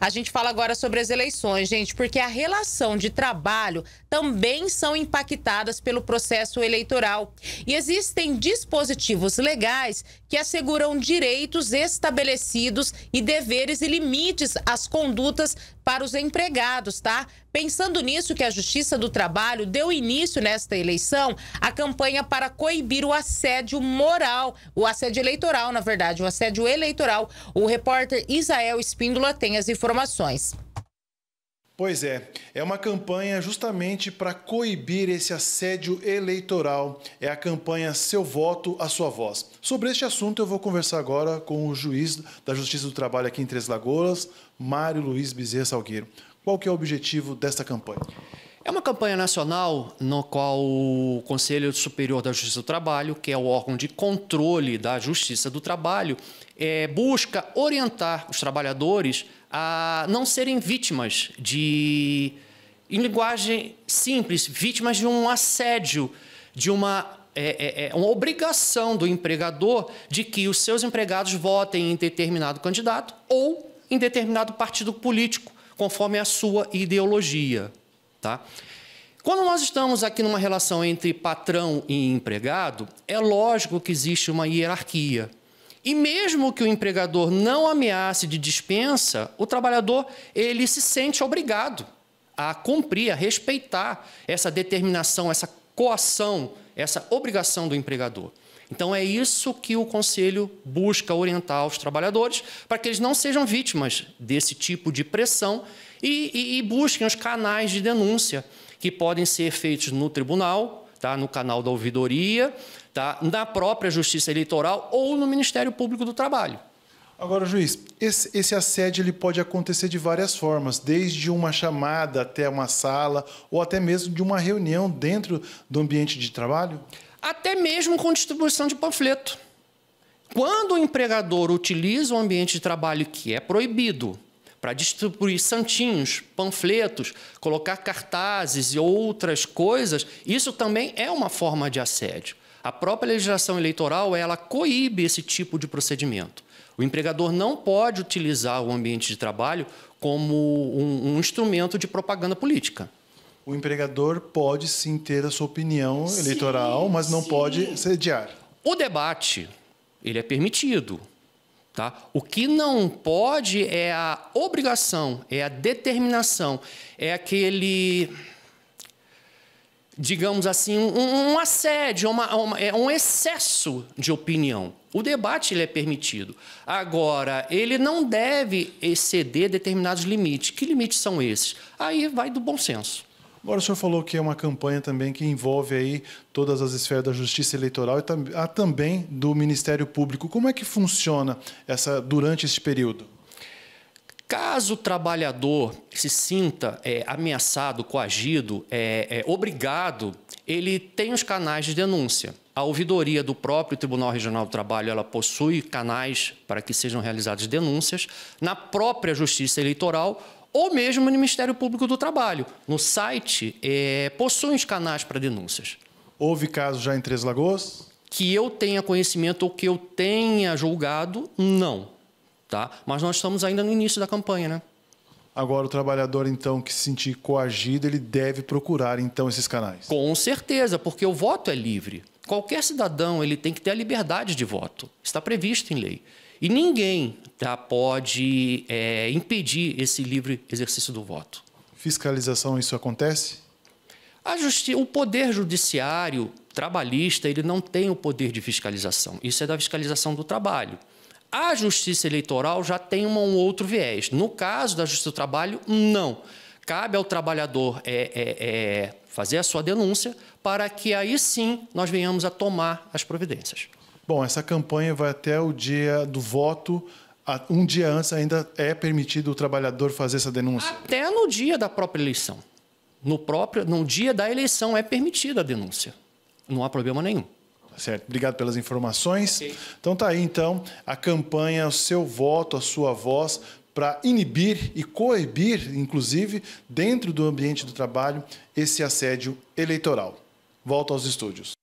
A gente fala agora sobre as eleições, gente, porque a relação de trabalho também são impactadas pelo processo eleitoral. E existem dispositivos legais que asseguram direitos estabelecidos e deveres e limites às condutas para os empregados, tá? Pensando nisso que a Justiça do Trabalho deu início nesta eleição à campanha para coibir o assédio moral, o assédio eleitoral, na verdade, o assédio eleitoral. O repórter Isael Espíndola tem as informações informações. Pois é, é uma campanha justamente para coibir esse assédio eleitoral. É a campanha Seu Voto, a Sua Voz. Sobre este assunto, eu vou conversar agora com o juiz da Justiça do Trabalho aqui em Três Lagoas, Mário Luiz Bezerra Salgueiro. Qual que é o objetivo desta campanha? É uma campanha nacional no qual o Conselho Superior da Justiça do Trabalho, que é o órgão de controle da Justiça do Trabalho, é, busca orientar os trabalhadores a não serem vítimas de, em linguagem simples, vítimas de um assédio, de uma é, é, é uma obrigação do empregador de que os seus empregados votem em determinado candidato ou em determinado partido político, conforme a sua ideologia. Tá? Quando nós estamos aqui numa relação entre patrão e empregado, é lógico que existe uma hierarquia. E mesmo que o empregador não ameace de dispensa, o trabalhador ele se sente obrigado a cumprir, a respeitar essa determinação, essa coação, essa obrigação do empregador. Então é isso que o conselho busca orientar os trabalhadores para que eles não sejam vítimas desse tipo de pressão e, e, e busquem os canais de denúncia que podem ser feitos no tribunal, tá? no canal da ouvidoria, tá? na própria Justiça Eleitoral ou no Ministério Público do Trabalho. Agora, juiz, esse, esse, assédio ele pode acontecer de várias formas, desde uma chamada até uma sala ou até mesmo de uma reunião dentro do ambiente de trabalho? até mesmo com distribuição de panfleto. Quando o empregador utiliza um ambiente de trabalho que é proibido para distribuir santinhos, panfletos, colocar cartazes e outras coisas, isso também é uma forma de assédio. A própria legislação eleitoral ela coíbe esse tipo de procedimento. O empregador não pode utilizar o ambiente de trabalho como um, um instrumento de propaganda política o empregador pode sim ter a sua opinião sim, eleitoral, mas não sim. pode sediar. O debate, ele é permitido. Tá? O que não pode é a obrigação, é a determinação, é aquele, digamos assim, um, um assédio, uma, uma, é um excesso de opinião. O debate ele é permitido. Agora, ele não deve exceder determinados limites. Que limites são esses? Aí vai do bom senso. Agora, o senhor falou que é uma campanha também que envolve aí todas as esferas da justiça eleitoral e também do Ministério Público. Como é que funciona essa durante esse período? Caso o trabalhador se sinta é, ameaçado, coagido, é, é, obrigado, ele tem os canais de denúncia. A ouvidoria do próprio Tribunal Regional do Trabalho, ela possui canais para que sejam realizadas denúncias. Na própria Justiça Eleitoral, ou mesmo no Ministério Público do Trabalho. No site, é, possui os canais para denúncias. Houve casos já em Três Lagoas? Que eu tenha conhecimento ou que eu tenha julgado, não. Tá? Mas nós estamos ainda no início da campanha, né? Agora, o trabalhador, então, que se sentir coagido, ele deve procurar, então, esses canais. Com certeza, porque o voto é livre. Qualquer cidadão ele tem que ter a liberdade de voto. Está previsto em lei. E ninguém tá, pode é, impedir esse livre exercício do voto. Fiscalização, isso acontece? o poder judiciário trabalhista ele não tem o poder de fiscalização. Isso é da fiscalização do trabalho. A justiça eleitoral já tem um outro viés. No caso da justiça do trabalho, não. Cabe ao trabalhador é, é, é fazer a sua denúncia para que aí sim nós venhamos a tomar as providências. Bom, essa campanha vai até o dia do voto. Um dia antes ainda é permitido o trabalhador fazer essa denúncia? Até no dia da própria eleição. No, próprio, no dia da eleição é permitida a denúncia. Não há problema nenhum. Certo. Obrigado pelas informações. Okay. Então tá aí então a campanha, o seu voto, a sua voz para inibir e coibir, inclusive, dentro do ambiente do trabalho, esse assédio eleitoral. Volto aos estúdios.